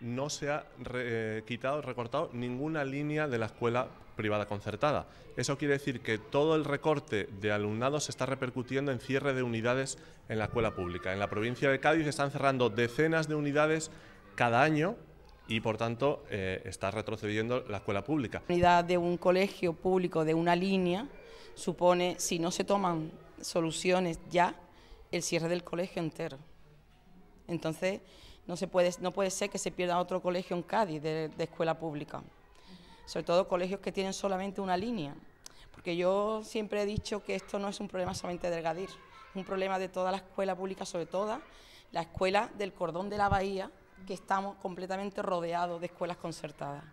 no se ha eh, quitado, recortado ninguna línea de la escuela privada concertada. Eso quiere decir que todo el recorte de alumnados se está repercutiendo en cierre de unidades en la escuela pública. En la provincia de Cádiz se están cerrando decenas de unidades cada año y por tanto eh, está retrocediendo la escuela pública. La unidad de un colegio público de una línea supone, si no se toman soluciones ya, el cierre del colegio entero. Entonces, no, se puede, no puede ser que se pierda otro colegio en Cádiz de, escuela pública, sobre todo colegios que tienen solamente una línea, porque yo siempre he dicho que esto no es un problema solamente del Gadir, es un problema de toda la escuela pública, sobre todo la escuela del cordón de la bahía, que estamos completamente rodeados de escuelas concertadas.